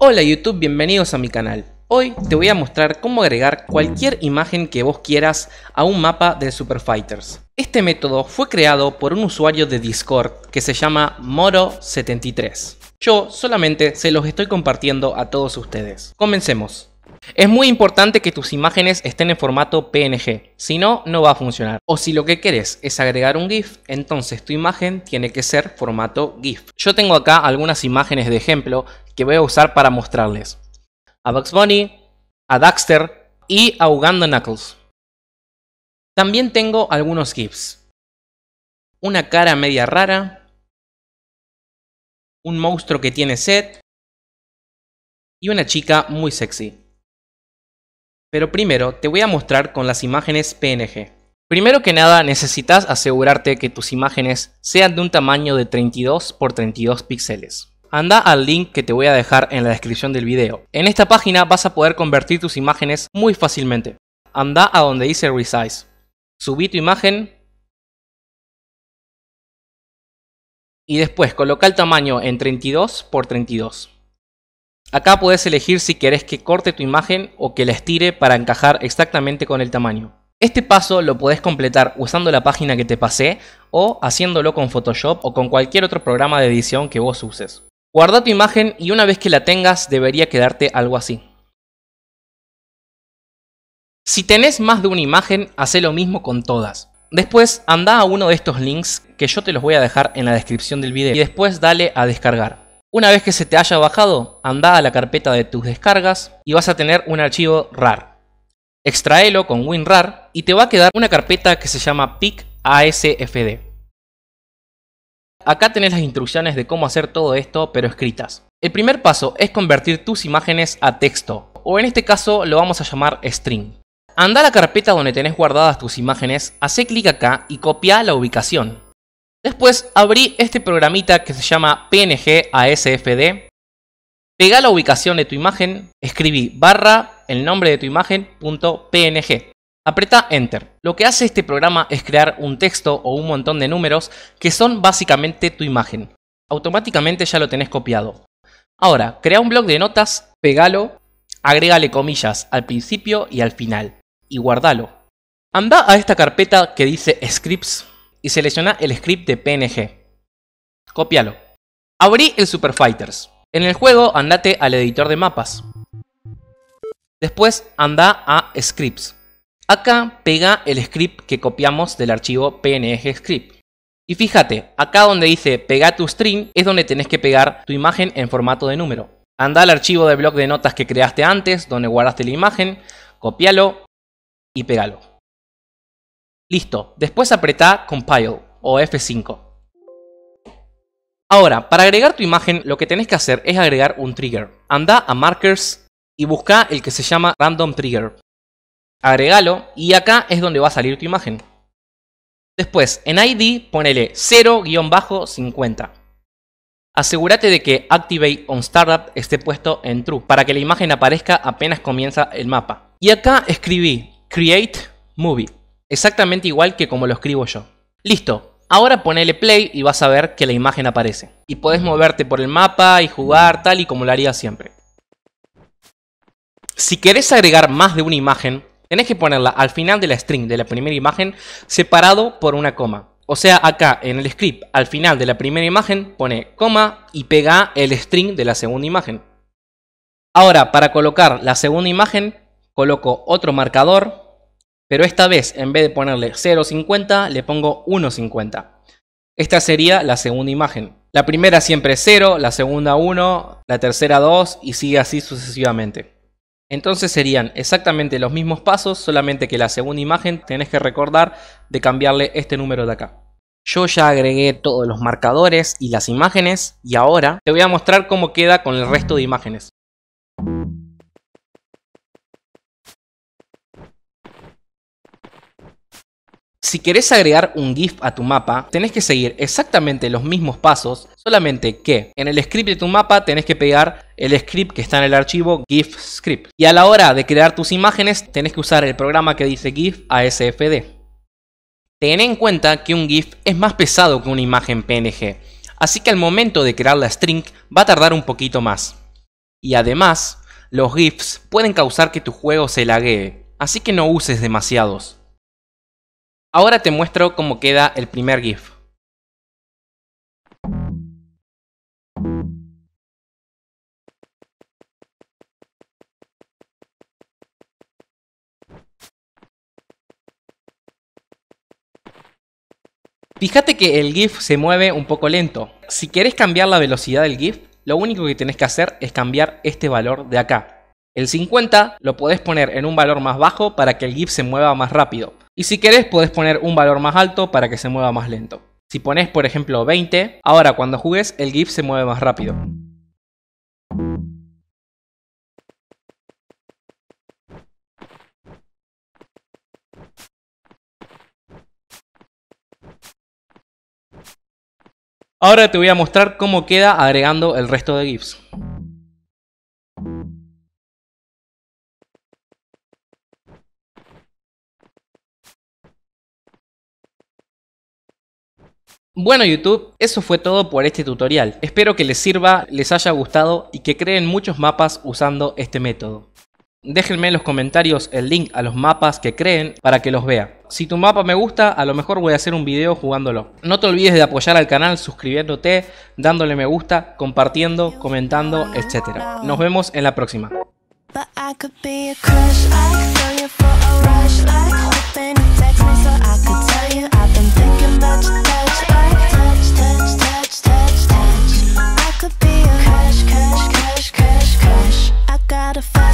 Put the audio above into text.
Hola YouTube, bienvenidos a mi canal. Hoy te voy a mostrar cómo agregar cualquier imagen que vos quieras a un mapa de Super Fighters. Este método fue creado por un usuario de Discord que se llama Moro73. Yo solamente se los estoy compartiendo a todos ustedes. Comencemos. Es muy importante que tus imágenes estén en formato PNG, si no, no va a funcionar. O si lo que quieres es agregar un GIF, entonces tu imagen tiene que ser formato GIF. Yo tengo acá algunas imágenes de ejemplo que voy a usar para mostrarles. A Bugs Bunny, a Daxter y a Uganda Knuckles. También tengo algunos GIFs. Una cara media rara. Un monstruo que tiene sed. Y una chica muy sexy. Pero primero te voy a mostrar con las imágenes PNG. Primero que nada necesitas asegurarte que tus imágenes sean de un tamaño de 32 x 32 píxeles. Anda al link que te voy a dejar en la descripción del video. En esta página vas a poder convertir tus imágenes muy fácilmente. Anda a donde dice Resize. Subí tu imagen. Y después coloca el tamaño en 32 x 32. Acá puedes elegir si querés que corte tu imagen o que la estire para encajar exactamente con el tamaño. Este paso lo podés completar usando la página que te pasé o haciéndolo con Photoshop o con cualquier otro programa de edición que vos uses. Guarda tu imagen y una vez que la tengas debería quedarte algo así. Si tenés más de una imagen, hace lo mismo con todas. Después anda a uno de estos links que yo te los voy a dejar en la descripción del video y después dale a descargar. Una vez que se te haya bajado, anda a la carpeta de tus descargas y vas a tener un archivo RAR. Extraelo con WinRAR y te va a quedar una carpeta que se llama pic Acá tenés las instrucciones de cómo hacer todo esto, pero escritas. El primer paso es convertir tus imágenes a texto, o en este caso lo vamos a llamar string. Anda a la carpeta donde tenés guardadas tus imágenes, hace clic acá y copia la ubicación. Después abrí este programita que se llama PNG ASFD. Pega la ubicación de tu imagen, escribí barra el nombre de tu imagen punto .png. Apreta Enter. Lo que hace este programa es crear un texto o un montón de números que son básicamente tu imagen. Automáticamente ya lo tenés copiado. Ahora, crea un blog de notas, pegalo, agrégale comillas al principio y al final y guardalo. Anda a esta carpeta que dice scripts y selecciona el script de PNG. Copialo. Abrí el Super Fighters. En el juego andate al editor de mapas. Después anda a scripts. Acá pega el script que copiamos del archivo PNG script. Y fíjate, acá donde dice pega tu string es donde tenés que pegar tu imagen en formato de número. Anda al archivo de blog de notas que creaste antes, donde guardaste la imagen, copialo y pégalo. Listo. Después apretá Compile o F5. Ahora, para agregar tu imagen, lo que tenés que hacer es agregar un trigger. Anda a Markers y busca el que se llama Random Trigger. Agregalo y acá es donde va a salir tu imagen. Después, en ID ponele 0-50. Asegúrate de que Activate on Startup esté puesto en True para que la imagen aparezca apenas comienza el mapa. Y acá escribí Create Movie. Exactamente igual que como lo escribo yo. Listo. Ahora ponele play y vas a ver que la imagen aparece. Y podés moverte por el mapa y jugar tal y como lo haría siempre. Si querés agregar más de una imagen, tenés que ponerla al final de la string de la primera imagen separado por una coma. O sea, acá en el script, al final de la primera imagen, pone coma y pega el string de la segunda imagen. Ahora, para colocar la segunda imagen, coloco otro marcador pero esta vez, en vez de ponerle 0,50, le pongo 1,50. Esta sería la segunda imagen. La primera siempre es 0, la segunda 1, la tercera 2 y sigue así sucesivamente. Entonces serían exactamente los mismos pasos, solamente que la segunda imagen tenés que recordar de cambiarle este número de acá. Yo ya agregué todos los marcadores y las imágenes y ahora te voy a mostrar cómo queda con el resto de imágenes. Si querés agregar un GIF a tu mapa, tenés que seguir exactamente los mismos pasos, solamente que en el script de tu mapa tenés que pegar el script que está en el archivo GIF script. Y a la hora de crear tus imágenes, tenés que usar el programa que dice GIF ASFD. Ten en cuenta que un GIF es más pesado que una imagen PNG, así que al momento de crear la string va a tardar un poquito más. Y además, los GIFs pueden causar que tu juego se laguee, así que no uses demasiados. Ahora te muestro cómo queda el primer GIF. Fíjate que el GIF se mueve un poco lento. Si querés cambiar la velocidad del GIF, lo único que tenés que hacer es cambiar este valor de acá. El 50 lo podés poner en un valor más bajo para que el GIF se mueva más rápido. Y si querés podés poner un valor más alto para que se mueva más lento. Si pones por ejemplo 20, ahora cuando jugues el GIF se mueve más rápido. Ahora te voy a mostrar cómo queda agregando el resto de GIFs. Bueno YouTube, eso fue todo por este tutorial. Espero que les sirva, les haya gustado y que creen muchos mapas usando este método. Déjenme en los comentarios el link a los mapas que creen para que los vea. Si tu mapa me gusta, a lo mejor voy a hacer un video jugándolo. No te olvides de apoyar al canal suscribiéndote, dándole me gusta, compartiendo, comentando, etc. Nos vemos en la próxima. to find